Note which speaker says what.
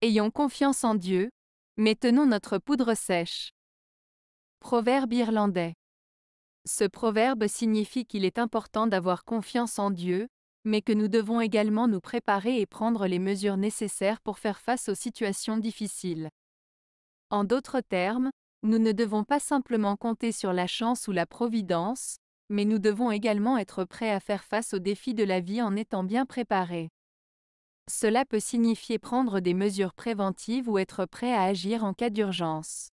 Speaker 1: Ayons confiance en Dieu, mais tenons notre poudre sèche. Proverbe irlandais. Ce proverbe signifie qu'il est important d'avoir confiance en Dieu, mais que nous devons également nous préparer et prendre les mesures nécessaires pour faire face aux situations difficiles. En d'autres termes, nous ne devons pas simplement compter sur la chance ou la providence, mais nous devons également être prêts à faire face aux défis de la vie en étant bien préparés. Cela peut signifier prendre des mesures préventives ou être prêt à agir en cas d'urgence.